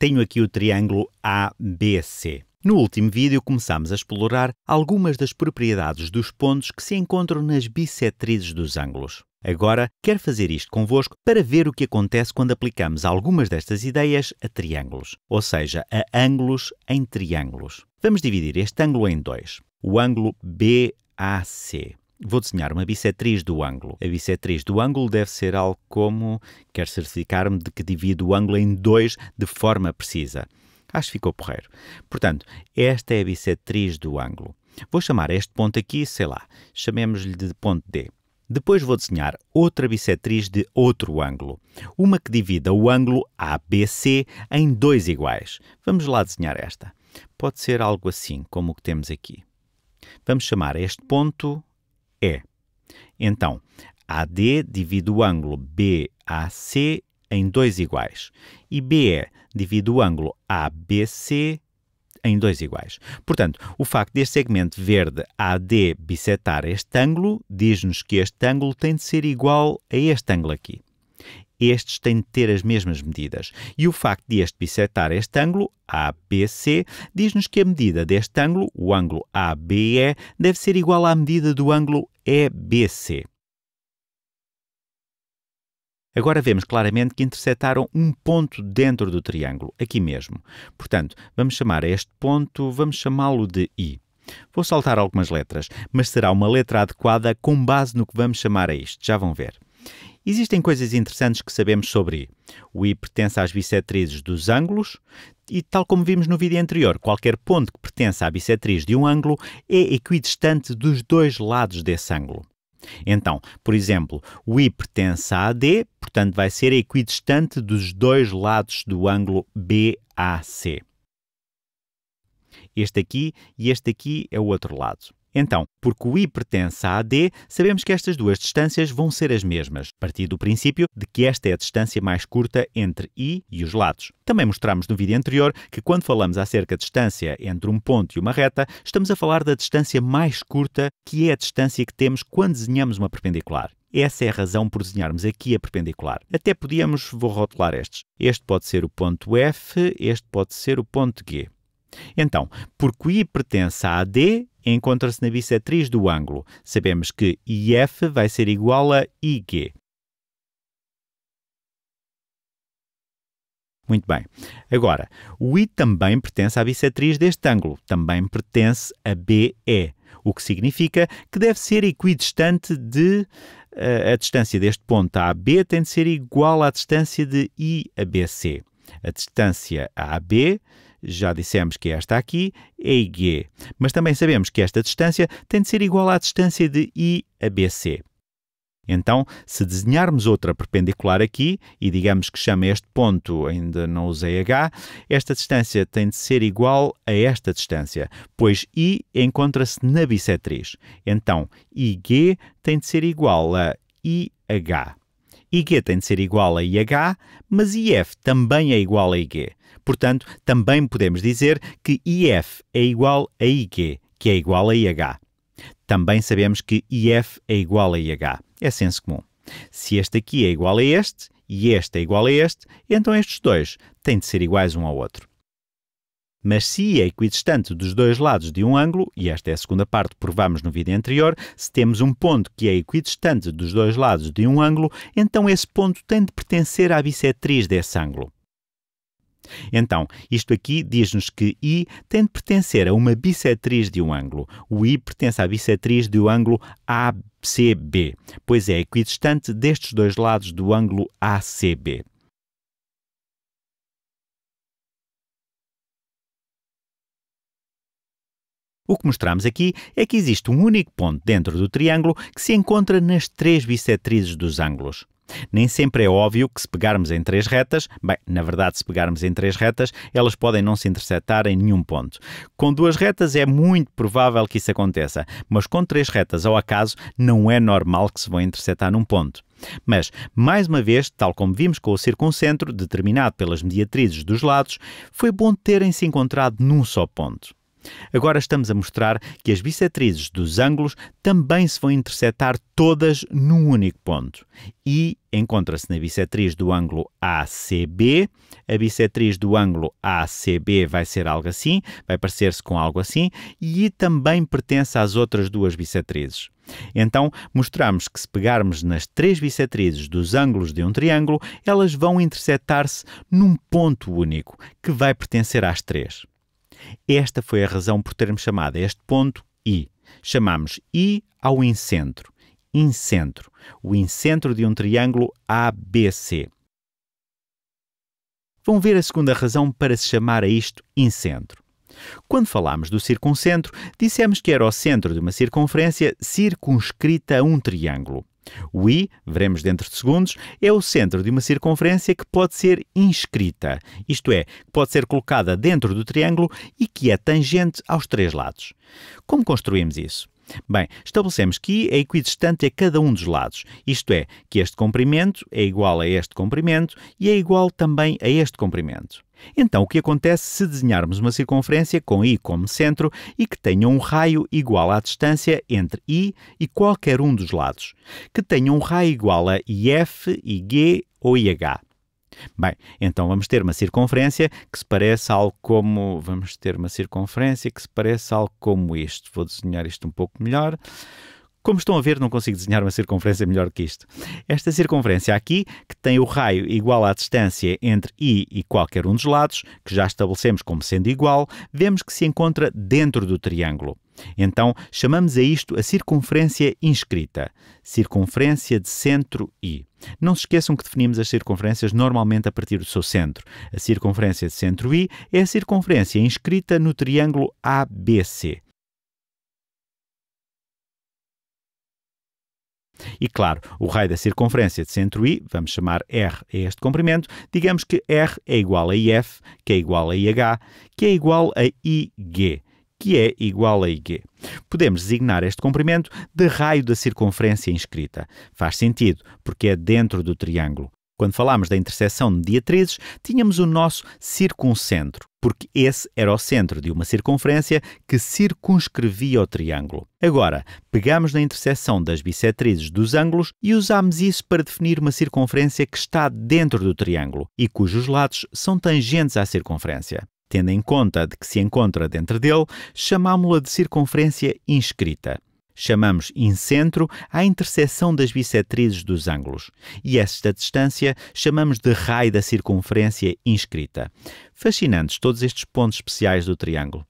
tenho aqui o triângulo ABC. No último vídeo começamos a explorar algumas das propriedades dos pontos que se encontram nas bissetrizes dos ângulos. Agora quero fazer isto convosco para ver o que acontece quando aplicamos algumas destas ideias a triângulos, ou seja, a ângulos em triângulos. Vamos dividir este ângulo em dois. O ângulo BAC Vou desenhar uma bissetriz do ângulo. A bissetriz do ângulo deve ser algo como quero certificar-me de que divido o ângulo em dois de forma precisa. Acho que ficou porreiro. Portanto, esta é a bissetriz do ângulo. Vou chamar este ponto aqui, sei lá, chamemos-lhe de ponto D. Depois vou desenhar outra bissetriz de outro ângulo, uma que divida o ângulo ABC em dois iguais. Vamos lá desenhar esta. Pode ser algo assim, como o que temos aqui. Vamos chamar este ponto é. Então, AD divide o ângulo BAC em dois iguais e BE divide o ângulo ABC em dois iguais. Portanto, o facto deste segmento verde AD bissetar este ângulo diz-nos que este ângulo tem de ser igual a este ângulo aqui estes têm de ter as mesmas medidas. E o facto de este bissetar este ângulo, ABC, diz-nos que a medida deste ângulo, o ângulo ABE, deve ser igual à medida do ângulo EBC. Agora vemos claramente que interceptaram um ponto dentro do triângulo, aqui mesmo. Portanto, vamos chamar este ponto, vamos chamá-lo de I. Vou saltar algumas letras, mas será uma letra adequada com base no que vamos chamar a isto, já vão ver. Existem coisas interessantes que sabemos sobre I. O I pertence às bissetrizes dos ângulos e, tal como vimos no vídeo anterior, qualquer ponto que pertence à bissetriz de um ângulo é equidistante dos dois lados desse ângulo. Então, por exemplo, o I pertence a AD, portanto vai ser equidistante dos dois lados do ângulo BAC. Este aqui e este aqui é o outro lado. Então, porque o i pertence a AD, sabemos que estas duas distâncias vão ser as mesmas, partindo do princípio de que esta é a distância mais curta entre i e os lados. Também mostramos no vídeo anterior que quando falamos acerca de distância entre um ponto e uma reta, estamos a falar da distância mais curta, que é a distância que temos quando desenhamos uma perpendicular. Essa é a razão por desenharmos aqui a perpendicular. Até podíamos, vou rotular estes. Este pode ser o ponto F, este pode ser o ponto G. Então, porque o i pertence a AD, encontra-se na bissetriz do ângulo. Sabemos que IF vai ser igual a IG. Muito bem. Agora, o I também pertence à bissetriz deste ângulo, também pertence a BE, o que significa que deve ser equidistante de. Eh, a, distância deste ponto a AB tem de ser igual à distância de I a BC. A distância a AB já dissemos que esta aqui é IG, mas também sabemos que esta distância tem de ser igual à distância de I a BC. Então, se desenharmos outra perpendicular aqui, e digamos que chama este ponto, ainda não usei H, esta distância tem de ser igual a esta distância, pois I encontra-se na bissetriz. Então, IG tem de ser igual a IH. IG tem de ser igual a IH, mas IF também é igual a IG. Portanto, também podemos dizer que IF é igual a IG, que é igual a IH. Também sabemos que IF é igual a IH. É senso comum. Se este aqui é igual a este e este é igual a este, então estes dois têm de ser iguais um ao outro. Mas se é equidistante dos dois lados de um ângulo, e esta é a segunda parte que provámos no vídeo anterior, se temos um ponto que é equidistante dos dois lados de um ângulo, então esse ponto tem de pertencer à bissetriz desse ângulo. Então, isto aqui diz-nos que I tem de pertencer a uma bissetriz de um ângulo. O I pertence à bissetriz do ângulo ACB, pois é equidistante destes dois lados do ângulo ACB. O que mostramos aqui é que existe um único ponto dentro do triângulo que se encontra nas três bissetrizes dos ângulos. Nem sempre é óbvio que se pegarmos em três retas, bem, na verdade, se pegarmos em três retas, elas podem não se interceptar em nenhum ponto. Com duas retas é muito provável que isso aconteça, mas com três retas ao acaso não é normal que se vão interceptar num ponto. Mas, mais uma vez, tal como vimos com o circuncentro, determinado pelas mediatrizes dos lados, foi bom terem se encontrado num só ponto. Agora estamos a mostrar que as bissetrizes dos ângulos também se vão interceptar todas num único ponto. E encontra-se na bissetriz do ângulo ACB. A bissetriz do ângulo ACB vai ser algo assim, vai parecer-se com algo assim, e também pertence às outras duas bissetrizes. Então, mostramos que se pegarmos nas três bissetrizes dos ângulos de um triângulo, elas vão interceptar-se num ponto único, que vai pertencer às três. Esta foi a razão por termos chamado este ponto I. Chamamos I ao incentro. Incentro. O incentro de um triângulo ABC. Vão ver a segunda razão para se chamar a isto incentro. Quando falámos do circuncentro, dissemos que era o centro de uma circunferência circunscrita a um triângulo. O I, veremos dentro de segundos, é o centro de uma circunferência que pode ser inscrita, isto é, que pode ser colocada dentro do triângulo e que é tangente aos três lados. Como construímos isso? Bem, estabelecemos que I é equidistante a cada um dos lados, isto é, que este comprimento é igual a este comprimento e é igual também a este comprimento. Então, o que acontece se desenharmos uma circunferência com I como centro e que tenha um raio igual à distância entre I e qualquer um dos lados, que tenha um raio igual a IF, IG ou IH? Bem, então vamos ter uma circunferência que se parece algo como. Vamos ter uma circunferência que se parece algo como isto. Vou desenhar isto um pouco melhor. Como estão a ver, não consigo desenhar uma circunferência melhor que isto. Esta circunferência aqui, que tem o raio igual à distância entre i e qualquer um dos lados, que já estabelecemos como sendo igual, vemos que se encontra dentro do triângulo. Então, chamamos a isto a circunferência inscrita, circunferência de centro I. Não se esqueçam que definimos as circunferências normalmente a partir do seu centro. A circunferência de centro I é a circunferência inscrita no triângulo ABC. E claro, o raio da circunferência de centro I, vamos chamar R a este comprimento, digamos que R é igual a IF, que é igual a IH, que é igual a IG que é igual a IG. Podemos designar este comprimento de raio da circunferência inscrita. Faz sentido, porque é dentro do triângulo. Quando falámos da interseção de diatrizes, tínhamos o nosso circuncentro, porque esse era o centro de uma circunferência que circunscrevia o triângulo. Agora, pegamos na interseção das bissetrizes dos ângulos e usámos isso para definir uma circunferência que está dentro do triângulo e cujos lados são tangentes à circunferência. Tendo em conta de que se encontra dentro dele, chamámo-la de circunferência inscrita chamamos incentro à interseção das bissetrizes dos ângulos, e esta distância chamamos de raio da circunferência inscrita. Fascinantes todos estes pontos especiais do triângulo.